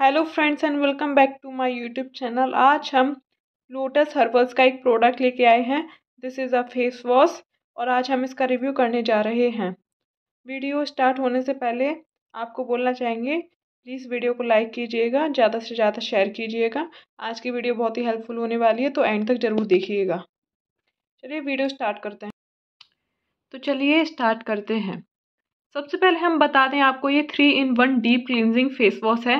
hello friends and welcome back to my YouTube channel आज हम lotus herbals का एक प्रोडक्ट लेके आए हैं this is a face wash और आज हम इसका रिव्यू करने जा रहे हैं वीडियो स्टार्ट होने से पहले आपको बोलना चाहेंगे प्लीज़ वीडियो को लाइक कीजिएगा ज़्यादा से ज़्यादा शेयर कीजिएगा आज की वीडियो बहुत ही हेल्पफुल होने वाली है तो एंड तक ज़रूर देखिएगा चलिए वीडियो स्टार्ट करते हैं तो चलिए स्टार्ट करते हैं सबसे पहले हम बता दें आपको ये three in one deep cleansing face wash है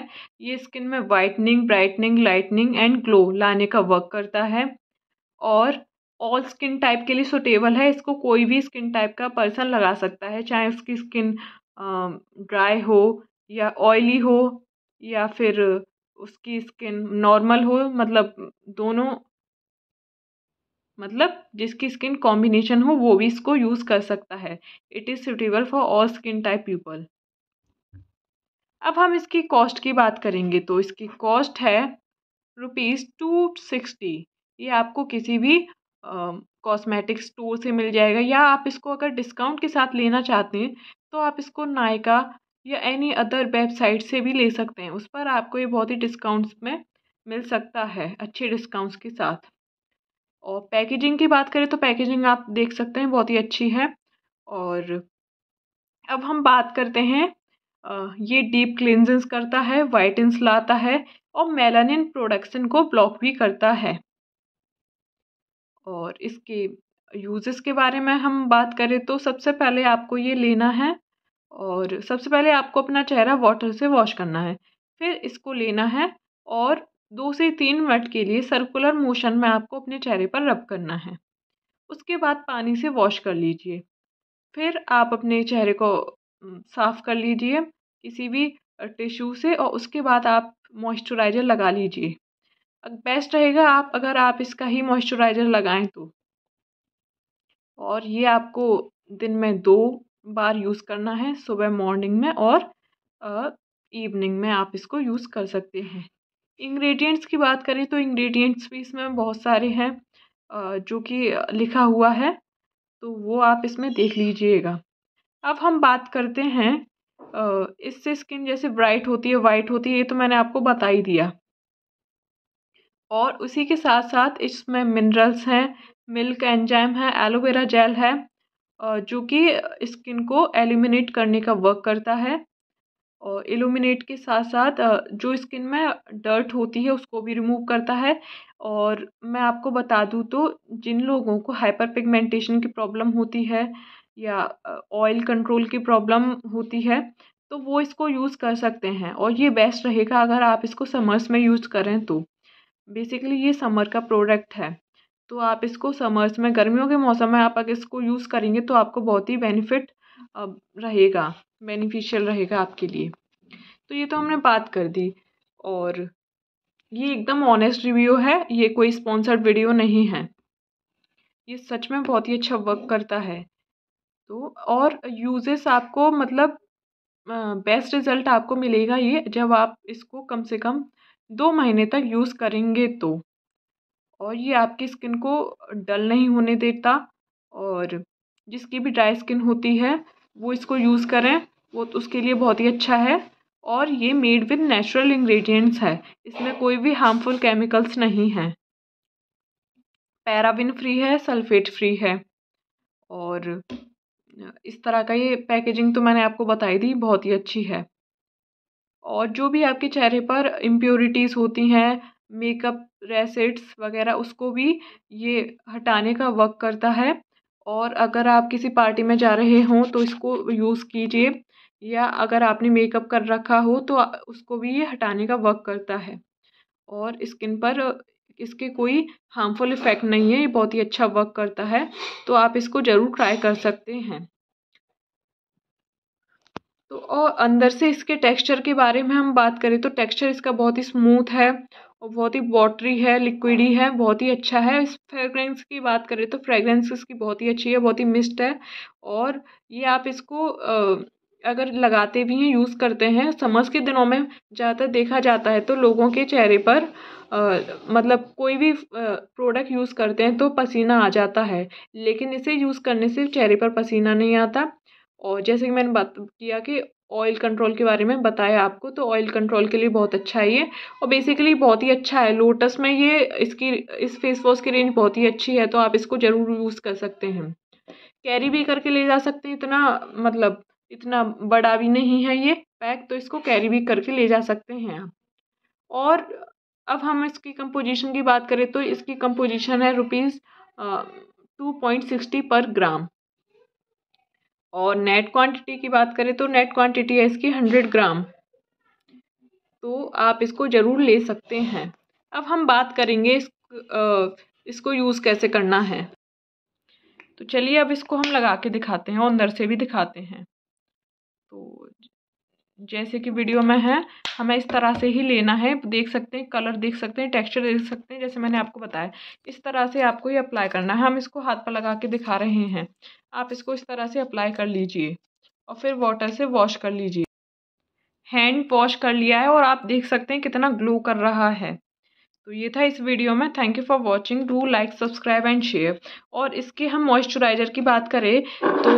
ये स्किन में whitening brightening lightening and glow लाने का वर्क करता है और ऑल स्किन टाइप के लिए सुटेबल है इसको कोई भी स्किन टाइप का पर्सन लगा सकता है चाहे उसकी स्किन ड्राई हो या ऑयली हो या फिर उसकी स्किन नॉर्मल हो मतलब दोनों मतलब जिसकी स्किन कॉम्बिनेशन हो वो भी इसको यूज़ कर सकता है it is suitable for all skin type people अब हम इसकी कॉस्ट की बात करेंगे तो इसकी कॉस्ट है रुपीज़ टू सिक्सटी ये आपको किसी भी कॉस्मेटिक स्टोर से मिल जाएगा या आप इसको अगर डिस्काउंट के साथ लेना चाहते हैं तो आप इसको नायका या एनी अदर वेबसाइट से भी ले सकते हैं उस पर आपको ये बहुत ही डिस्काउंट्स में मिल सकता है अच्छे डिस्काउंट्स के साथ और पैकेजिंग की बात करें तो पैकेजिंग आप देख सकते हैं बहुत ही अच्छी है और अब हम बात करते हैं ये डीप क्लिनजेंस करता है वाइटन्स लाता है और मेलानिन प्रोडक्शन को ब्लॉक भी करता है और इसके यूजेस के बारे में हम बात करें तो सबसे पहले आपको ये लेना है और सबसे पहले आपको अपना चेहरा वाटर से वॉश करना है फिर इसको लेना है और दो से तीन मिनट के लिए सर्कुलर मोशन में आपको अपने चेहरे पर रब करना है उसके बाद पानी से वॉश कर लीजिए फिर आप अपने चेहरे को साफ़ कर लीजिए किसी भी टिश्यू से और उसके बाद आप मॉइस्चराइज़र लगा लीजिए बेस्ट रहेगा आप अगर आप इसका ही मॉइस्चराइज़र लगाएं तो और ये आपको दिन में दो बार यूज़ करना है सुबह मॉर्निंग में और इवनिंग में आप इसको यूज़ कर सकते हैं इंग्रेडिएंट्स की बात करें तो इंग्रेडिएंट्स भी इसमें बहुत सारे हैं जो कि लिखा हुआ है तो वो आप इसमें देख लीजिएगा अब हम बात करते हैं इससे स्किन जैसे ब्राइट होती है वाइट होती है ये तो मैंने आपको बता ही दिया और उसी के साथ साथ इसमें मिनरल्स हैं मिल्क एंजाइम है एलोवेरा जेल है जो कि स्किन को एलिमिनेट करने का वर्क करता है और इल्यूमिनेट के साथ साथ जो स्किन में डर्ट होती है उसको भी रिमूव करता है और मैं आपको बता दूँ तो जिन लोगों को हाइपर पिगमेंटेशन की प्रॉब्लम होती है या ऑयल कंट्रोल की प्रॉब्लम होती है तो वो इसको यूज़ कर सकते हैं और ये बेस्ट रहेगा अगर आप इसको समर्स में यूज़ करें तो बेसिकली ये समर का प्रोडक्ट है तो आप इसको समर्स में गर्मियों के मौसम में आप अगर इसको यूज़ करेंगे तो आपको बहुत ही बेनिफिट रहेगा बेनिफिशियल रहेगा आपके लिए तो ये तो हमने बात कर दी और ये एकदम ऑनेस्ट रिव्यू है ये कोई स्पॉन्सर्ड वीडियो नहीं है ये सच में बहुत ही अच्छा वर्क करता है तो और यूजेस आपको मतलब बेस्ट रिज़ल्ट आपको मिलेगा ये जब आप इसको कम से कम दो महीने तक यूज़ करेंगे तो और ये आपकी स्किन को डल नहीं होने देता और जिसकी भी ड्राई स्किन होती है वो इसको यूज़ करें वो तो उसके लिए बहुत ही अच्छा है और ये मेड विद नेचुरल इंग्रेडिएंट्स है इसमें कोई भी हार्मफुल केमिकल्स नहीं हैं पैराबिन फ्री है सल्फेट फ्री है और इस तरह का ये पैकेजिंग तो मैंने आपको बताई दी बहुत ही अच्छी है और जो भी आपके चेहरे पर इम्प्योरिटीज़ होती हैं मेकअप रेसेट्स वगैरह उसको भी ये हटाने का वर्क करता है और अगर आप किसी पार्टी में जा रहे हों तो इसको यूज़ कीजिए या अगर आपने मेकअप कर रखा हो तो उसको भी ये हटाने का वर्क करता है और स्किन पर इसके कोई हार्मफुल इफ़ेक्ट नहीं है ये बहुत ही अच्छा वर्क करता है तो आप इसको ज़रूर ट्राई कर सकते हैं तो और अंदर से इसके टेक्सचर के बारे में हम बात करें तो टेक्सचर इसका बहुत ही स्मूथ है और बहुत ही वॉटरी है लिक्विडी है बहुत ही अच्छा है इस फ्रेगरेंस की बात करें तो फ्रेगरेंस इसकी बहुत ही अच्छी है बहुत ही मिस्ट है और ये आप इसको अगर लगाते भी हैं यूज़ करते हैं समर्स के दिनों में ज़्यादातर देखा जाता है तो लोगों के चेहरे पर आ, मतलब कोई भी प्रोडक्ट यूज़ करते हैं तो पसीना आ जाता है लेकिन इसे यूज़ करने से चेहरे पर पसीना नहीं आता और जैसे कि मैंने बात किया कि ऑयल कंट्रोल के बारे में बताया आपको तो ऑयल कंट्रोल के लिए बहुत अच्छा है ये और बेसिकली बहुत ही अच्छा है लोटस में ये इसकी इस फेस वॉश की रेंज बहुत ही अच्छी है तो आप इसको ज़रूर यूज़ कर सकते हैं कैरी भी करके ले जा सकते हैं इतना मतलब इतना बड़ा भी नहीं है ये पैक तो इसको कैरी भी करके ले जा सकते हैं और अब हम इसकी कंपोजिशन की बात करें तो इसकी कंपोजिशन है रुपीज़ टू पॉइंट सिक्सटी पर ग्राम और नेट क्वांटिटी की बात करें तो नेट क्वांटिटी है इसकी हंड्रेड ग्राम तो आप इसको ज़रूर ले सकते हैं अब हम बात करेंगे इस इसको यूज़ कैसे करना है तो चलिए अब इसको हम लगा के दिखाते हैं और अंदर से भी दिखाते हैं तो जैसे कि वीडियो में है हमें इस तरह से ही लेना है देख सकते हैं कलर देख सकते हैं टेक्सचर देख सकते हैं जैसे मैंने आपको बताया इस तरह से आपको ये अप्लाई करना है हम इसको हाथ पर लगा के दिखा रहे हैं आप इसको इस तरह से अप्लाई कर लीजिए और फिर वाटर से वॉश कर लीजिए हैंड वॉश कर लिया है और आप देख सकते हैं कितना ग्लो कर रहा है तो ये था इस वीडियो में thank you for watching do like subscribe and share और इसके हम मॉइस्चराइज़र की बात करें तो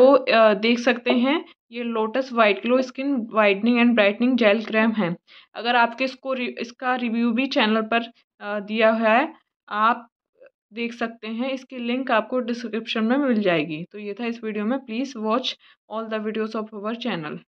देख सकते हैं ये Lotus white glow skin whitening and brightening gel cream है अगर आपके इसको इसका रिव्यू भी चैनल पर दिया हुआ है आप देख सकते हैं इसकी लिंक आपको डिस्क्रिप्शन में मिल जाएगी तो ये था इस वीडियो में please watch all the videos of our channel